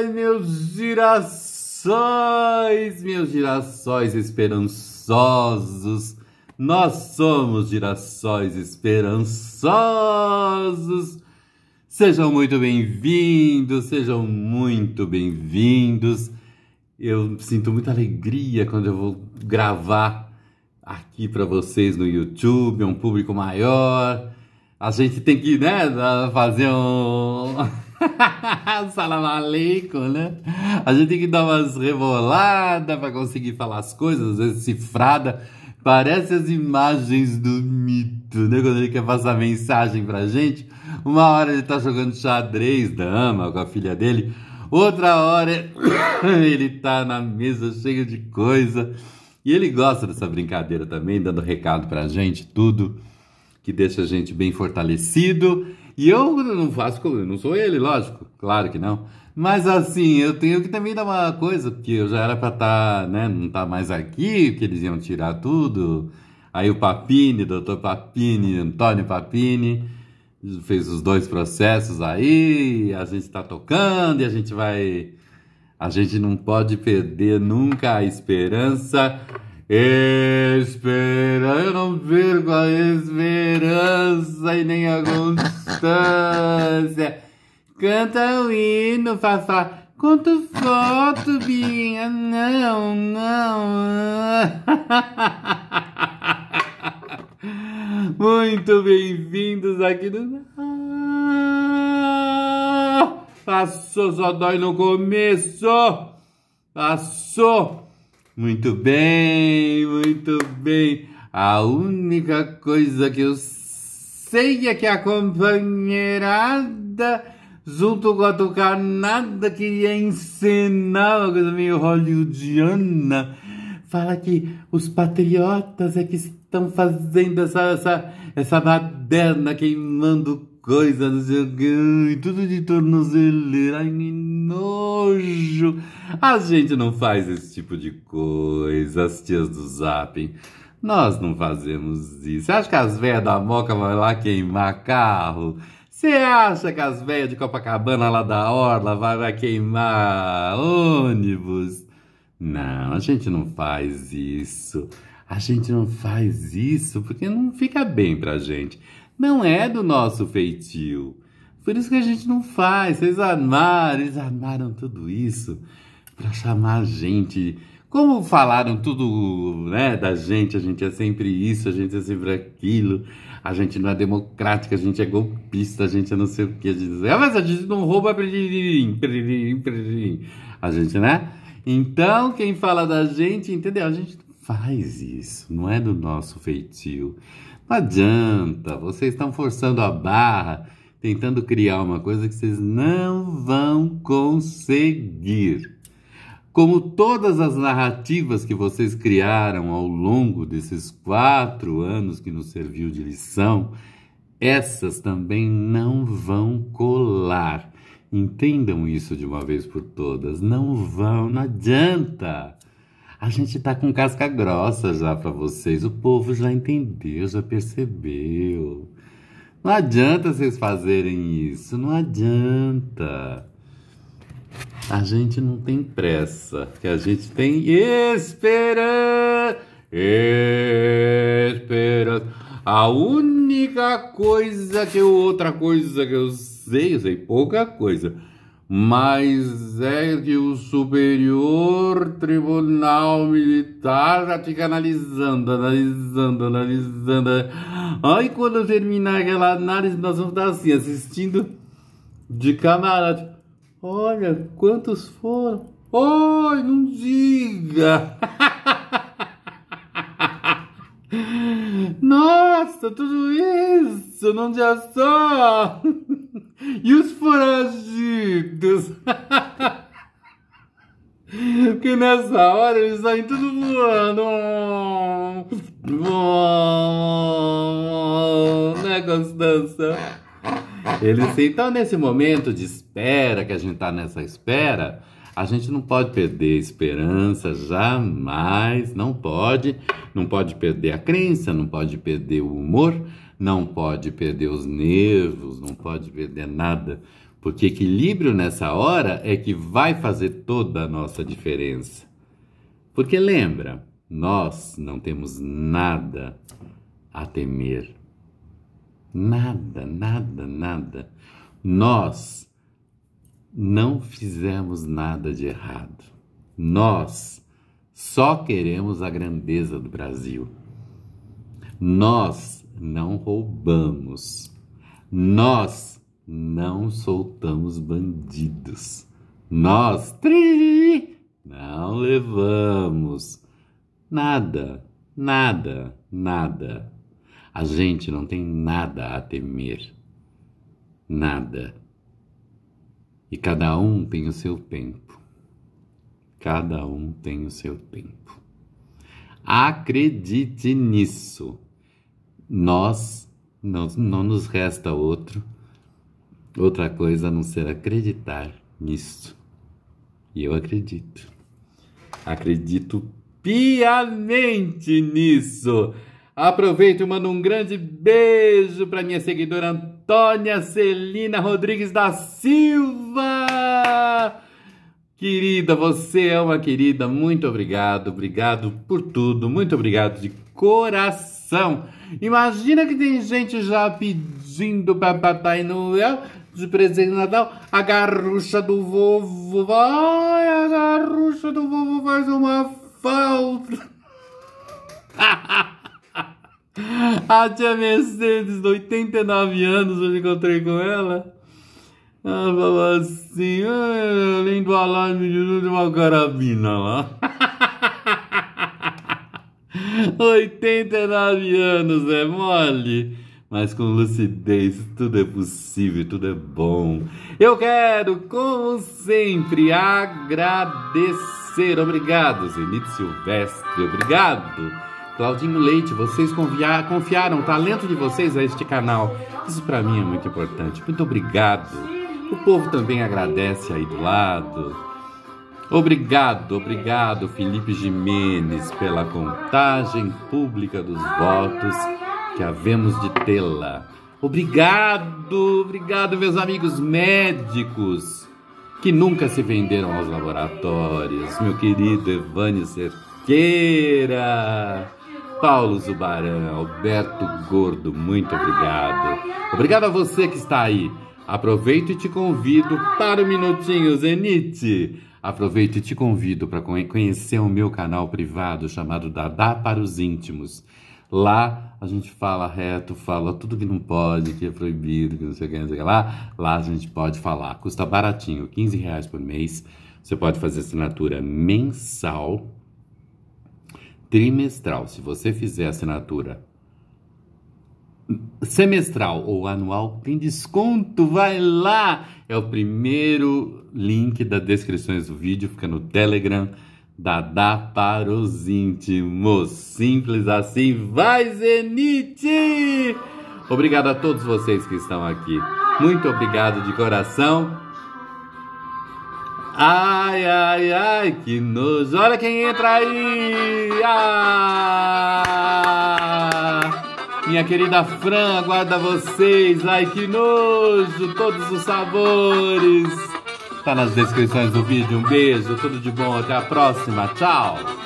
Ai, meus girassóis, meus girassóis esperançosos, nós somos girassóis esperançosos. Sejam muito bem-vindos, sejam muito bem-vindos. Eu sinto muita alegria quando eu vou gravar aqui para vocês no YouTube, é um público maior. A gente tem que, né, fazer um Salam aleikum, né? A gente tem que dar umas reboladas para conseguir falar as coisas, às vezes cifrada. Parece as imagens do mito, né? Quando ele quer passar mensagem pra gente. Uma hora ele tá jogando xadrez, dama, com a filha dele. Outra hora ele tá na mesa cheio de coisa. E ele gosta dessa brincadeira também, dando recado pra gente, tudo que deixa a gente bem fortalecido e eu não faço, não sou ele, lógico, claro que não. Mas assim, eu tenho que também dar uma coisa, porque eu já era para estar, tá, né, não estar tá mais aqui, porque eles iam tirar tudo. Aí o Papini, doutor Papini, Antônio Papini, fez os dois processos aí, a gente está tocando e a gente vai. A gente não pode perder nunca a esperança. Espera, eu não perco a esperança e nem a consciência distância. Canta o hino, Fafá. conta foto, Binha. Não, não. Muito bem-vindos aqui no ah, passou, só dói no começo. Passou. Muito bem, muito bem. A única coisa que eu ceia que companheirada, junto com a tua carnada que ia ensinar uma coisa meio hollywoodiana. Fala que os patriotas é que estão fazendo essa, essa, essa baderna queimando coisas não sei o que, tudo de tornozeleira, ai, que nojo. A gente não faz esse tipo de coisa, as tias do Zap. Nós não fazemos isso. Você acha que as velhas da Moca vão lá queimar carro? Você acha que as velhas de Copacabana lá da Orla vai, lá queimar ônibus? Não, a gente não faz isso. A gente não faz isso porque não fica bem pra gente. Não é do nosso feitio. Por isso que a gente não faz. Vocês armaram, eles armaram tudo isso para chamar a gente como falaram tudo né, da gente, a gente é sempre isso, a gente é sempre aquilo, a gente não é democrática, a gente é golpista, a gente é não sei o que, a gente, ah, mas a gente não rouba. A gente, né? Então, quem fala da gente, entendeu? A gente faz isso, não é do nosso feitio. Não adianta, vocês estão forçando a barra, tentando criar uma coisa que vocês não vão conseguir como todas as narrativas que vocês criaram ao longo desses quatro anos que nos serviu de lição, essas também não vão colar. Entendam isso de uma vez por todas. Não vão, não adianta. A gente está com casca grossa já para vocês. O povo já entendeu, já percebeu. Não adianta vocês fazerem isso, não adianta. A gente não tem pressa, que a gente tem esperança. Esperança. A única coisa que eu, outra coisa que eu sei, eu sei pouca coisa, mas é que o Superior Tribunal Militar já tá fica analisando, analisando, analisando. Aí quando eu terminar aquela análise, nós vamos estar assim, assistindo de camarote. Olha quantos foram. Oi, não diga! Nossa, tudo isso num dia só! E os foragidos? Porque nessa hora eles saem tudo voando. Né, Constança? Ele então nesse momento de espera, que a gente está nessa espera, a gente não pode perder a esperança jamais, não pode, não pode perder a crença, não pode perder o humor, não pode perder os nervos, não pode perder nada, porque equilíbrio nessa hora é que vai fazer toda a nossa diferença. Porque lembra, nós não temos nada a temer. Nada, nada, nada. Nós não fizemos nada de errado. Nós só queremos a grandeza do Brasil. Nós não roubamos. Nós não soltamos bandidos. Nós tri, não levamos nada, nada, nada. A gente não tem nada a temer. Nada. E cada um tem o seu tempo. Cada um tem o seu tempo. Acredite nisso. Nós não, não nos resta outro outra coisa a não ser acreditar nisso. E eu acredito. Acredito piamente nisso. Aproveito e mando um grande beijo para minha seguidora Antônia Celina Rodrigues da Silva. Querida, você é uma querida. Muito obrigado, obrigado por tudo. Muito obrigado de coração. Imagina que tem gente já pedindo para Papai Noel de presente de Natal a garrucha do vovô. Ai, a garrucha do vovô faz uma falta. A ah, tia Mercedes, de 89 anos, eu encontrei com ela. Ela falou assim: além ah, do alarme de uma carabina lá. 89 anos, é mole. Mas com lucidez, tudo é possível, tudo é bom. Eu quero, como sempre, agradecer. Obrigado, Zenith Silvestre. Obrigado Claudinho Leite, vocês confiaram o talento de vocês a este canal. Isso para mim é muito importante. Muito obrigado. O povo também agradece aí do lado. Obrigado, obrigado Felipe Jimenez pela contagem pública dos votos que havemos de tê-la. Obrigado, obrigado meus amigos médicos que nunca se venderam aos laboratórios. Meu querido Evane Cerqueira. Paulo Zubarão, Alberto Gordo, muito obrigado. Obrigado a você que está aí. Aproveito e te convido para o Minutinho Zenit. Aproveito e te convido para conhecer o meu canal privado chamado Dadá para os Íntimos. Lá a gente fala reto, fala tudo que não pode, que é proibido, que não sei o que, não sei o que lá. Lá a gente pode falar. Custa baratinho, 15 reais por mês. Você pode fazer assinatura mensal trimestral, se você fizer assinatura semestral ou anual, tem desconto, vai lá! É o primeiro link da descrições do vídeo, fica no Telegram. dada para os íntimos. Simples assim. Vai, Zenite! Obrigado a todos vocês que estão aqui. Muito obrigado de coração. Ai, ai, ai, que nojo. Olha quem entra aí. Ah! Minha querida Fran, aguarda vocês. Ai, que nojo. Todos os sabores. Tá nas descrições do vídeo. Um beijo, tudo de bom. Até a próxima. Tchau.